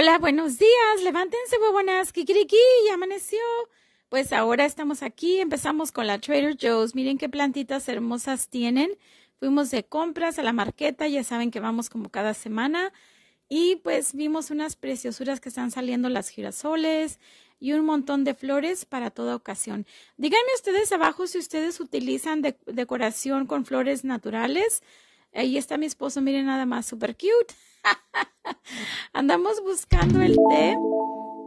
Hola, buenos días. Levántense, huevonas. Kikiriki, ya amaneció. Pues ahora estamos aquí. Empezamos con la Trader Joe's. Miren qué plantitas hermosas tienen. Fuimos de compras a la marqueta. Ya saben que vamos como cada semana. Y pues vimos unas preciosuras que están saliendo las girasoles y un montón de flores para toda ocasión. Díganme ustedes abajo si ustedes utilizan decoración con flores naturales Ahí está mi esposo, miren nada más, super cute. Andamos buscando el té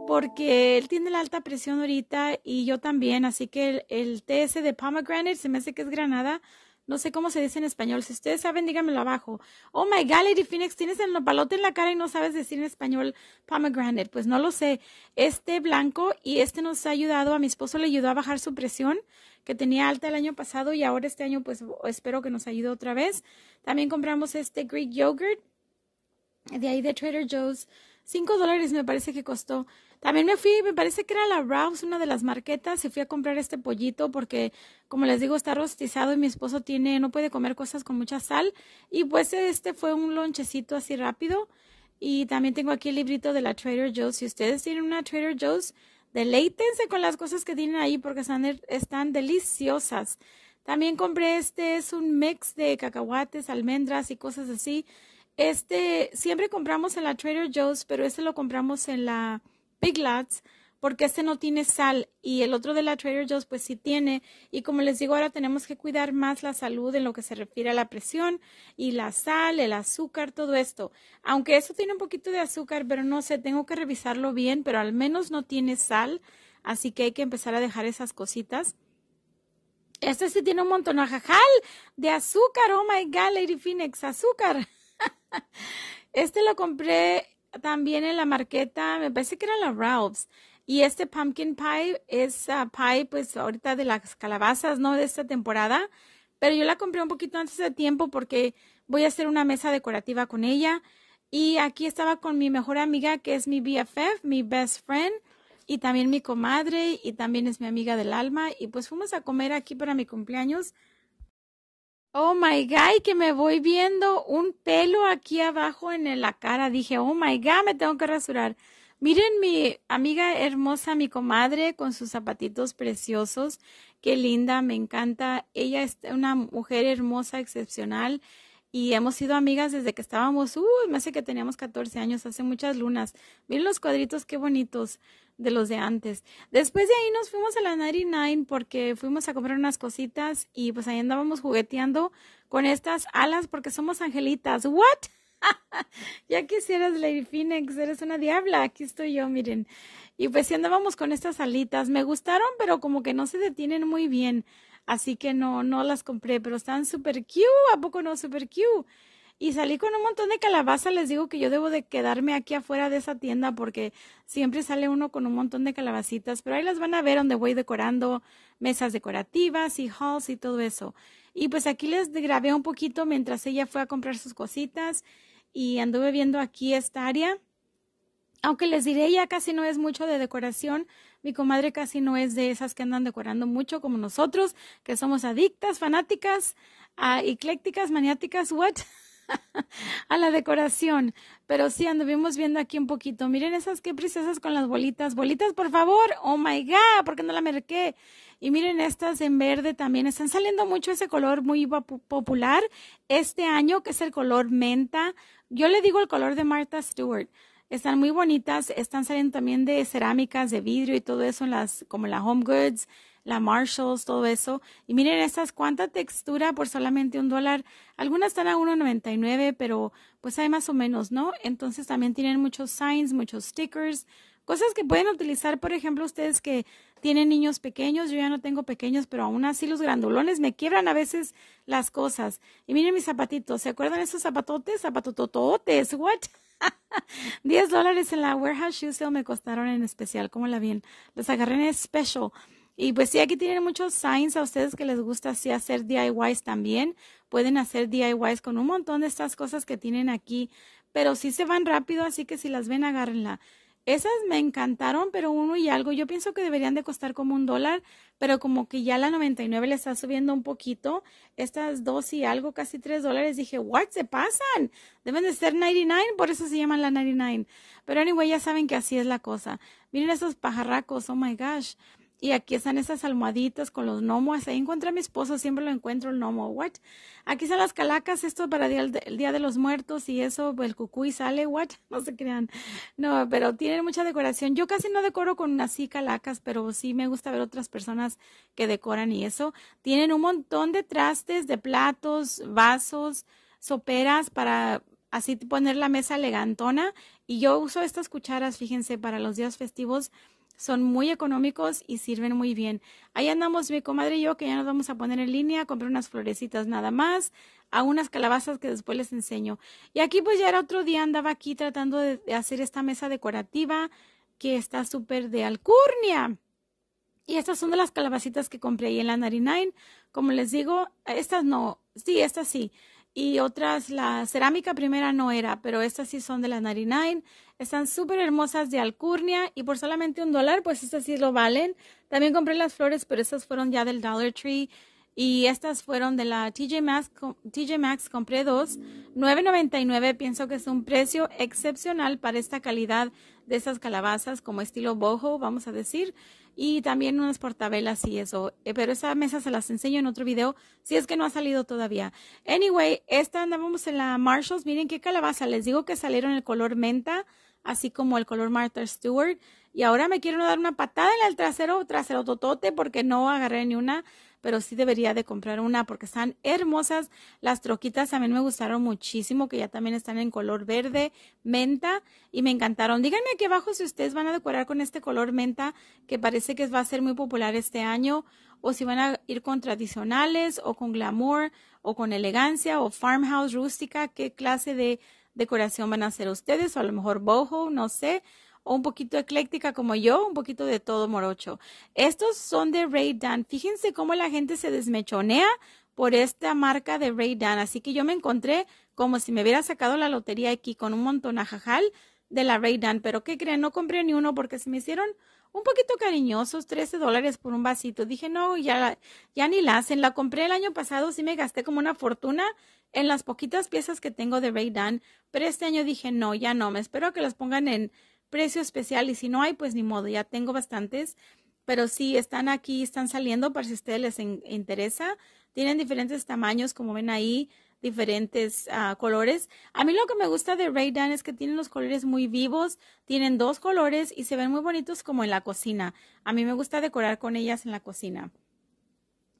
porque él tiene la alta presión ahorita y yo también, así que el, el té ese de pomegranate se me hace que es granada no sé cómo se dice en español. Si ustedes saben, díganmelo abajo. Oh my Gallery Phoenix, tienes el palote en la cara y no sabes decir en español pomegranate. Pues no lo sé. Este blanco y este nos ha ayudado. A mi esposo le ayudó a bajar su presión, que tenía alta el año pasado y ahora este año, pues espero que nos ayude otra vez. También compramos este Greek yogurt de ahí de Trader Joe's. 5 dólares me parece que costó. También me fui, me parece que era la Rouse, una de las marquetas, y fui a comprar este pollito porque, como les digo, está rostizado y mi esposo tiene, no puede comer cosas con mucha sal. Y pues este fue un lonchecito así rápido. Y también tengo aquí el librito de la Trader Joe's. Si ustedes tienen una Trader Joe's, deleítense con las cosas que tienen ahí porque están, están deliciosas. También compré este, es un mix de cacahuates, almendras y cosas así. Este siempre compramos en la Trader Joe's, pero este lo compramos en la Big Lots porque este no tiene sal y el otro de la Trader Joe's pues sí tiene. Y como les digo, ahora tenemos que cuidar más la salud en lo que se refiere a la presión y la sal, el azúcar, todo esto. Aunque eso tiene un poquito de azúcar, pero no sé, tengo que revisarlo bien, pero al menos no tiene sal, así que hay que empezar a dejar esas cositas. Este sí tiene un montón ajajal de azúcar, oh my god, Lady Phoenix, azúcar. este lo compré también en la marqueta, me parece que era la Ralph's. Y este pumpkin pie es ah, pie, pues ahorita de las calabazas, ¿no? De esta temporada. Pero yo la compré un poquito antes de tiempo porque voy a hacer una mesa decorativa con ella. Y aquí estaba con mi mejor amiga, que es mi BFF, mi best friend, y también mi comadre, y también es mi amiga del alma. Y pues fuimos a comer aquí para mi cumpleaños Oh my God, que me voy viendo un pelo aquí abajo en la cara. Dije, oh my God, me tengo que rasurar. Miren mi amiga hermosa, mi comadre, con sus zapatitos preciosos. Qué linda, me encanta. Ella es una mujer hermosa, excepcional y hemos sido amigas desde que estábamos, uy, me hace que teníamos 14 años, hace muchas lunas. Miren los cuadritos, qué bonitos de los de antes. Después de ahí nos fuimos a la 99 porque fuimos a comprar unas cositas y pues ahí andábamos jugueteando con estas alas porque somos angelitas. ¿What? ya quisieras Lady Phoenix, eres una diabla, aquí estoy yo, miren. Y pues sí andábamos con estas alitas, me gustaron, pero como que no se detienen muy bien. Así que no, no las compré, pero están súper cute, ¿a poco no? Super cute. Y salí con un montón de calabazas, les digo que yo debo de quedarme aquí afuera de esa tienda porque siempre sale uno con un montón de calabacitas, pero ahí las van a ver donde voy decorando mesas decorativas y halls y todo eso. Y pues aquí les grabé un poquito mientras ella fue a comprar sus cositas y anduve viendo aquí esta área. Aunque les diré, ya casi no es mucho de decoración, mi comadre casi no es de esas que andan decorando mucho como nosotros, que somos adictas, fanáticas, ah, eclécticas, maniáticas, what? a la decoración. Pero sí, anduvimos viendo aquí un poquito. Miren esas qué preciosas con las bolitas. Bolitas, por favor. Oh my God, ¿por qué no la merqué? Y miren estas en verde también. Están saliendo mucho ese color muy popular este año, que es el color menta. Yo le digo el color de Martha Stewart. Están muy bonitas, están saliendo también de cerámicas, de vidrio y todo eso, las, como la Home Goods, la Marshalls, todo eso. Y miren estas, cuánta textura por solamente un dólar. Algunas están a 1.99, pero pues hay más o menos, ¿no? Entonces también tienen muchos signs, muchos stickers, cosas que pueden utilizar, por ejemplo, ustedes que tienen niños pequeños, yo ya no tengo pequeños, pero aún así los grandulones me quiebran a veces las cosas. Y miren mis zapatitos, ¿se acuerdan esos zapatotes? Zapatotototes, what? 10 dólares en la Warehouse Shoe Sale me costaron en especial, ¿cómo la bien? Los agarré en especial. Y pues sí, aquí tienen muchos signs a ustedes que les gusta así hacer DIYs también. Pueden hacer DIYs con un montón de estas cosas que tienen aquí, pero sí se van rápido, así que si las ven, agárrenla. Esas me encantaron, pero uno y algo. Yo pienso que deberían de costar como un dólar, pero como que ya la 99 le está subiendo un poquito. Estas dos y algo, casi tres dólares. Dije, what, se pasan. Deben de ser 99, por eso se llaman la 99. Pero anyway, ya saben que así es la cosa. Miren esos pajarracos, oh my gosh. Y aquí están esas almohaditas con los gnomos. Ahí encontré a mi esposo, siempre lo encuentro el gnomo. What? Aquí están las calacas, esto para el, Día de los Muertos y eso, el cucuy sale. What? No se crean. No, pero tienen mucha decoración. Yo casi no decoro con así calacas, pero sí me gusta ver otras personas que decoran y eso. Tienen un montón de trastes, de platos, vasos, soperas para así poner la mesa elegantona. Y yo uso estas cucharas, fíjense, para los días festivos son muy económicos y sirven muy bien. Ahí andamos mi comadre y yo que ya nos vamos a poner en línea, compré unas florecitas nada más, a unas calabazas que después les enseño. Y aquí pues ya era otro día, andaba aquí tratando de, hacer esta mesa decorativa que está súper de alcurnia. Y estas son de las calabacitas que compré ahí en la 99. Como les digo, estas no, sí, estas sí. Y otras, la cerámica primera no era, pero estas sí son de la 99. Están súper hermosas de alcurnia y por solamente un dólar, pues estas sí lo valen. También compré las flores, pero estas fueron ya del Dollar Tree. Y estas fueron de la TJ Maxx, TJ Maxx compré dos, 9.99, pienso que es un precio excepcional para esta calidad de esas calabazas como estilo boho, vamos a decir, y también unas portabelas y eso. Eh, pero esa mesa se las enseño en otro video, si es que no ha salido todavía. Anyway, esta andábamos en la Marshalls, miren qué calabaza, les digo que salieron el color menta, así como el color Martha Stewart, y ahora me quiero dar una patada en el trasero, trasero totote, porque no agarré ni una pero sí debería de comprar una porque están hermosas. Las troquitas mí me gustaron muchísimo, que ya también están en color verde, menta, y me encantaron. Díganme aquí abajo si ustedes van a decorar con este color menta, que parece que va a ser muy popular este año, o si van a ir con tradicionales, o con glamour, o con elegancia, o farmhouse rústica, qué clase de decoración van a hacer ustedes, o a lo mejor boho, no sé o un poquito ecléctica como yo, un poquito de todo morocho. Estos son de Ray Dan. Fíjense cómo la gente se desmechonea por esta marca de Ray Así que yo me encontré como si me hubiera sacado la lotería aquí con un montón a jajal de la Ray Dan. Pero ¿qué creen? No compré ni uno porque se me hicieron un poquito cariñosos, 13 dólares por un vasito. Dije, no, ya, ya ni la hacen. La compré el año pasado, sí me gasté como una fortuna en las poquitas piezas que tengo de Ray Pero este año dije, no, ya no, me espero a que las pongan en precio especial y si no hay, pues ni modo, ya tengo bastantes. Pero sí, están aquí, están saliendo para si a ustedes les interesa. Tienen diferentes tamaños, como ven ahí, diferentes ah, colores. A mí lo que me gusta de Ray Dan es que tienen los colores muy vivos, tienen dos colores y se ven muy bonitos como en la cocina. A mí me gusta decorar con ellas en la cocina.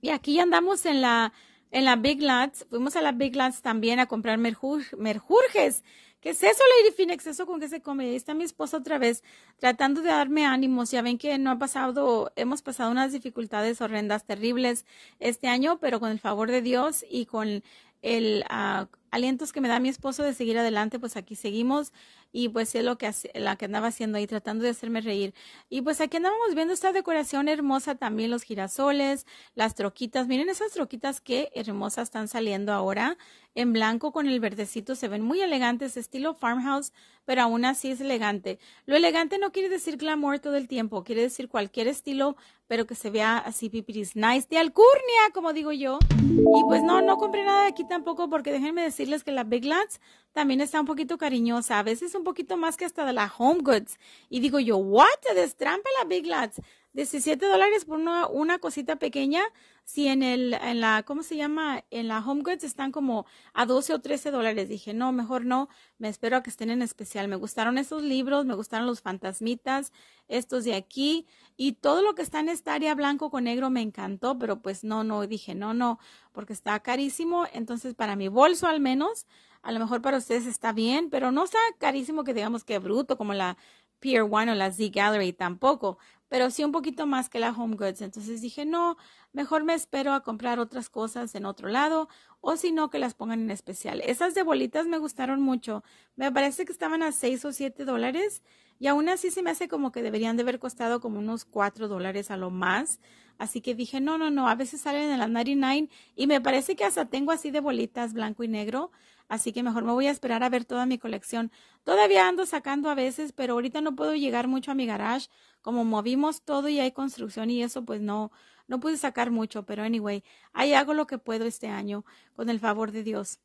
Y aquí ya andamos en la en la Big Lots, fuimos a la Big Lots también a comprar merjur, merjurjes. ¿Qué es eso, Lady Phoenix? ¿Eso con qué se come? Ahí está mi esposa otra vez tratando de darme ánimos. Ya ven que no ha pasado, hemos pasado unas dificultades horrendas, terribles este año, pero con el favor de Dios y con el ah, alientos que me da mi esposo de seguir adelante, pues aquí seguimos y pues es lo que, la que andaba haciendo ahí, tratando de hacerme reír. Y pues aquí andábamos viendo esta decoración hermosa también, los girasoles, las troquitas, miren esas troquitas que hermosas están saliendo ahora, en blanco con el verdecito, se ven muy elegantes, estilo farmhouse, pero aún así es elegante. Lo elegante no quiere decir glamour todo el tiempo, quiere decir cualquier estilo, pero que se vea así pipiris nice, de alcurnia, como digo yo. Y pues no, no compré nada de aquí tampoco, porque déjenme decir decirles que la Big Lots también está un poquito cariñosa, a veces un poquito más que hasta de la Home Goods. Y digo yo, ¿what? ¿Te destrampa la Big Lots. 17 dólares por una, una, cosita pequeña, si en el, en la, ¿cómo se llama? En la Home Goods están como a 12 o 13 dólares. Dije, no, mejor no, me espero a que estén en especial. Me gustaron esos libros, me gustaron los fantasmitas, estos de aquí, y todo lo que está en esta área blanco con negro me encantó, pero pues no, no, dije, no, no, porque está carísimo. Entonces, para mi bolso al menos, a lo mejor para ustedes está bien, pero no está carísimo que digamos que bruto como la Pier One o la Z Gallery tampoco, pero sí un poquito más que la Home Goods. Entonces dije, no, mejor me espero a comprar otras cosas en otro lado o si no, que las pongan en especial. Esas de bolitas me gustaron mucho. Me parece que estaban a 6 o 7 dólares y aún así se me hace como que deberían de haber costado como unos 4 dólares a lo más. Así que dije, no, no, no, a veces salen en las 99 y me parece que hasta tengo así de bolitas blanco y negro. Así que mejor me voy a esperar a ver toda mi colección. Todavía ando sacando a veces, pero ahorita no puedo llegar mucho a mi garage. Como movimos todo y hay construcción y eso, pues no, no pude sacar mucho. Pero anyway, ahí hago lo que puedo este año, con el favor de Dios.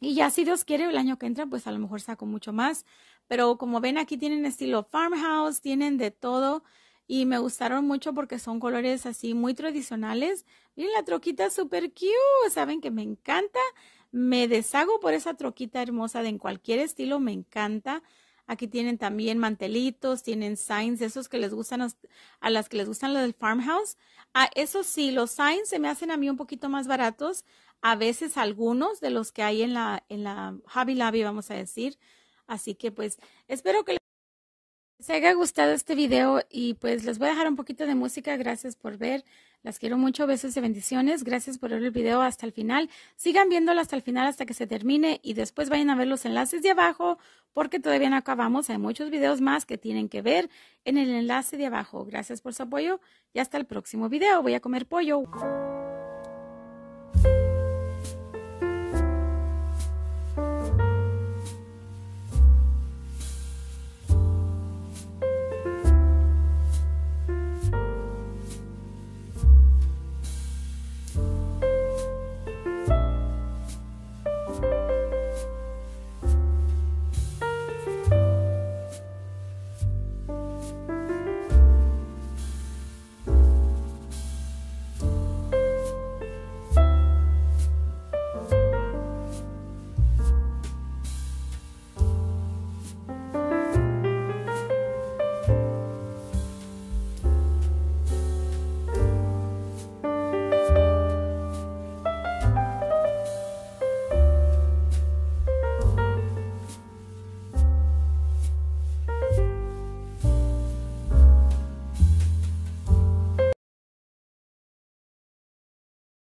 Y ya si Dios quiere, el año que entra, pues a lo mejor saco mucho más. Pero como ven, aquí tienen estilo farmhouse, tienen de todo y me gustaron mucho porque son colores así muy tradicionales. Miren la troquita super cute, saben que me encanta. Me deshago por esa troquita hermosa de en cualquier estilo, me encanta. Aquí tienen también mantelitos, tienen signs, esos que les gustan a las que les gustan los del farmhouse. Ah, eso sí, los signs se me hacen a mí un poquito más baratos, a veces algunos de los que hay en la en la Hobby Lobby, vamos a decir Así que pues espero que les haya gustado este video y pues les voy a dejar un poquito de música. Gracias por ver. Las quiero mucho. Besos y bendiciones. Gracias por ver el video hasta el final. Sigan viéndolo hasta el final hasta que se termine y después vayan a ver los enlaces de abajo porque todavía no acabamos. Hay muchos videos más que tienen que ver en el enlace de abajo. Gracias por su apoyo y hasta el próximo video. Voy a comer pollo.